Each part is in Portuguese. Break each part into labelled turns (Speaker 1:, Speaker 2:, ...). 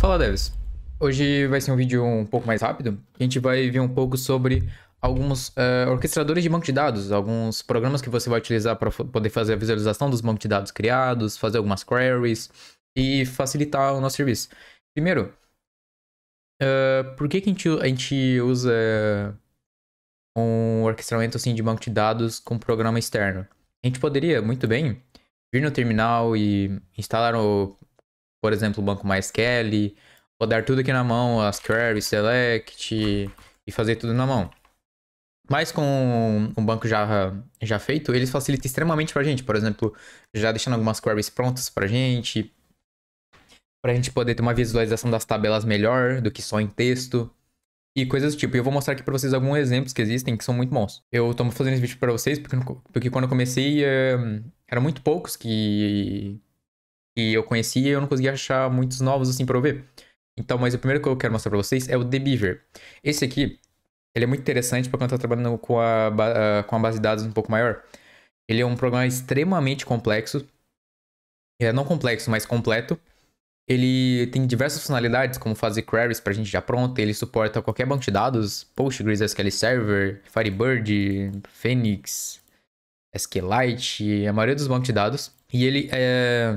Speaker 1: Fala Devs. Hoje vai ser um vídeo um pouco mais rápido. A gente vai ver um pouco sobre alguns uh, orquestradores de banco de dados, alguns programas que você vai utilizar para poder fazer a visualização dos bancos de dados criados, fazer algumas queries e facilitar o nosso serviço. Primeiro, uh, por que, que a, gente, a gente usa um orquestramento assim, de banco de dados com um programa externo? A gente poderia muito bem vir no terminal e instalar o por exemplo, o banco MySQL, rodar tudo aqui na mão, as queries, select e fazer tudo na mão. Mas com um banco já, já feito, eles facilitam extremamente para a gente. Por exemplo, já deixando algumas queries prontas para a gente, para a gente poder ter uma visualização das tabelas melhor do que só em texto e coisas do tipo. E eu vou mostrar aqui para vocês alguns exemplos que existem que são muito bons. Eu estou fazendo esse vídeo para vocês porque, porque quando eu comecei, é, eram muito poucos que que eu conheci e eu não conseguia achar muitos novos assim pra eu ver. Então, mas o primeiro que eu quero mostrar pra vocês é o The Beaver. Esse aqui, ele é muito interessante para quando tá trabalhando com a, ah, com a base de dados um pouco maior. Ele é um programa extremamente complexo. É, não complexo, mas completo. Ele tem diversas funcionalidades, como fazer queries para gente já pronta. Ele suporta qualquer banco de dados, Postgres, SQL Server, Firebird, Phoenix, SQLite, a maioria dos bancos de dados. E ele é,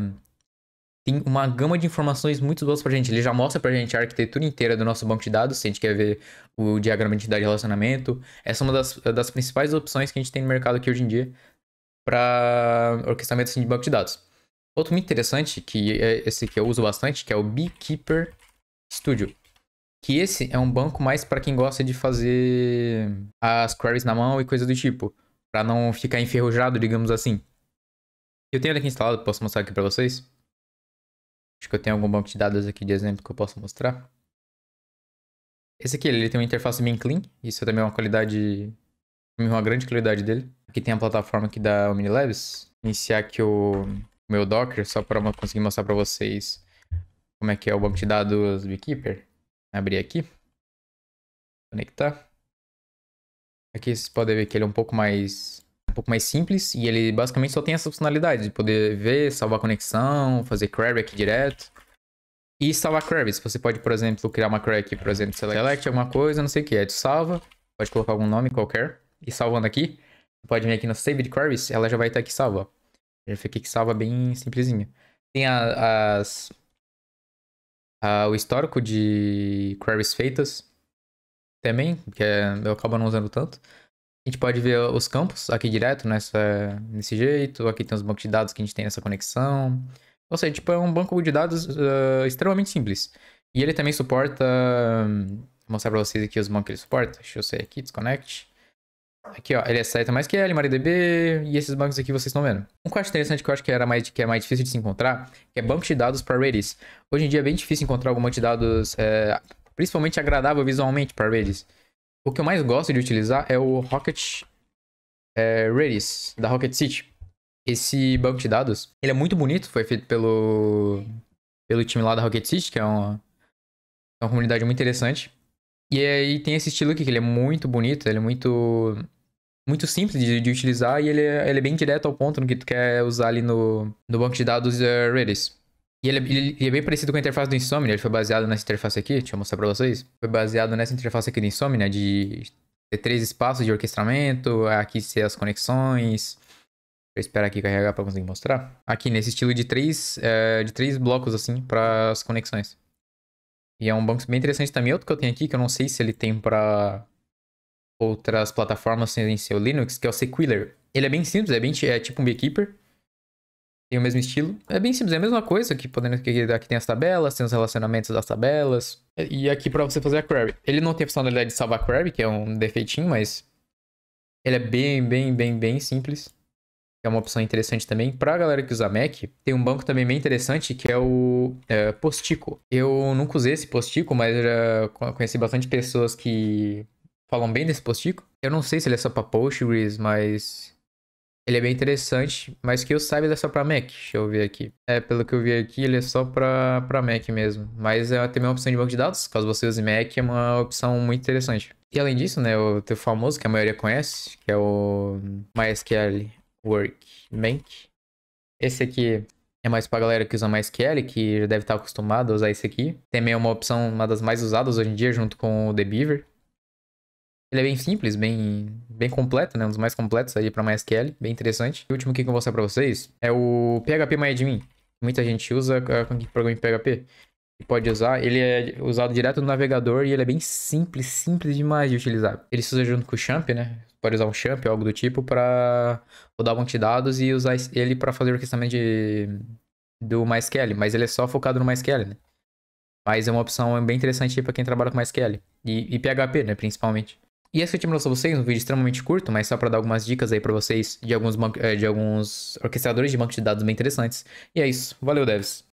Speaker 1: tem uma gama de informações muito boas pra gente. Ele já mostra pra gente a arquitetura inteira do nosso banco de dados, se a gente quer ver o diagrama de entidade de relacionamento. Essa é uma das, é das principais opções que a gente tem no mercado aqui hoje em dia para orquestramento assim, de banco de dados. Outro muito interessante, que é esse que eu uso bastante, que é o Beekeeper Studio. Que esse é um banco mais para quem gosta de fazer as queries na mão e coisa do tipo. para não ficar enferrujado, digamos assim. Eu tenho ele aqui instalado, posso mostrar aqui para vocês. Acho que eu tenho algum banco de dados aqui de exemplo que eu posso mostrar. Esse aqui, ele tem uma interface bem clean. Isso também é uma qualidade... Uma grande qualidade dele. Aqui tem a plataforma aqui da Omnilabs. Iniciar aqui o meu Docker, só para conseguir mostrar para vocês como é que é o banco de dados Beekeeper. Abrir aqui. Conectar. Aqui vocês podem ver que ele é um pouco mais um pouco mais simples e ele basicamente só tem essa funcionalidade de poder ver, salvar conexão, fazer query aqui direto e salvar queries. Você pode, por exemplo, criar uma query aqui, por exemplo, select alguma coisa, não sei o que, aí é tu salva, pode colocar algum nome qualquer e salvando aqui, pode vir aqui no save Queries, ela já vai estar aqui salva. Já fica aqui salva bem simplesinha. Tem a, as... A, o histórico de queries feitas também, que é, eu acabo não usando tanto. A gente pode ver os campos aqui direto nessa, né? é nesse jeito. Aqui tem os bancos de dados que a gente tem nessa conexão. Ou seja, tipo, é um banco de dados uh, extremamente simples. E ele também suporta... Hum, vou mostrar para vocês aqui os bancos que ele suporta. Deixa eu sair aqui, desconect. Aqui, ó, ele aceita é mais que L, MariaDB e esses bancos aqui vocês estão vendo. Um que eu acho interessante que eu acho que era mais, que é mais difícil de se encontrar, é banco de dados para Redis. Hoje em dia é bem difícil encontrar algum banco de dados, é, principalmente agradável visualmente para Redis. O que eu mais gosto de utilizar é o Rocket é, Redis, da Rocket City. Esse banco de dados, ele é muito bonito, foi feito pelo, pelo time lá da Rocket City, que é uma, é uma comunidade muito interessante. E aí tem esse estilo aqui, que ele é muito bonito, ele é muito muito simples de, de utilizar e ele é, ele é bem direto ao ponto no que tu quer usar ali no, no banco de dados uh, é, Redis. E ele, é, ele, ele, é bem parecido com a interface do Insomnia. Ele foi baseado nessa interface aqui. Deixa eu mostrar pra vocês. Foi baseado nessa interface aqui do Insomnia, de ter três espaços de orquestramento, aqui ser as conexões. Deixa eu esperar aqui carregar pra conseguir mostrar. Aqui nesse estilo de três, é, de três blocos, assim, para as conexões. E é um banco bem interessante também. Outro que eu tenho aqui, que eu não sei se ele tem para outras plataformas sem ser o Linux, que é o Sequiller. Ele é bem simples, é, bem, é tipo um Beekeeper, tem o mesmo estilo. É bem simples, é a mesma coisa, que podendo que aqui tem as tabelas, tem os relacionamentos das tabelas. E aqui para você fazer a query. Ele não tem a funcionalidade de salvar query, que é um defeitinho, mas ele é bem, bem, bem, bem simples. É uma opção interessante também. Pra galera que usa Mac, tem um banco também bem interessante que é o é, Postico. Eu nunca usei esse Postico, mas eu já conheci bastante pessoas que falam bem desse Postico. Eu não sei se ele é só pra Postgres, mas ele é bem interessante, mas que eu saiba ele é só pra Mac. Deixa eu ver aqui. É, pelo que eu vi aqui, ele é só pra, pra Mac mesmo. Mas é também uma opção de banco de dados, caso você use Mac, é uma opção muito interessante. E além disso, né, o teu famoso, que a maioria conhece, que é o MySQL Workbench. Esse aqui é mais pra galera que usa MySQL, que já deve estar acostumado a usar esse aqui. Também é uma opção, uma das mais usadas hoje em dia, junto com o The Beaver. Ele é bem simples, bem, bem completo, né? Um dos mais completos aí para MySQL, bem interessante. O último que eu vou mostrar para vocês é o PHP MyAdmin. Muita gente usa ah, com que programa em PHP. Pode usar, ele é usado direto no navegador e ele é bem simples, simples demais de utilizar. Ele se usa junto com o Champ, né? Pode usar um Champ ou algo do tipo para rodar um de dados e usar ele para fazer o orquestramento de... do MySQL, mas ele é só focado no MySQL, né? Mas é uma opção bem interessante para quem trabalha com MySQL e, e PHP, né? Principalmente. E esse que eu tinha para vocês, um vídeo extremamente curto, mas só para dar algumas dicas aí para vocês de alguns, eh, de alguns orquestradores de banco de dados bem interessantes. E é isso. Valeu, devs!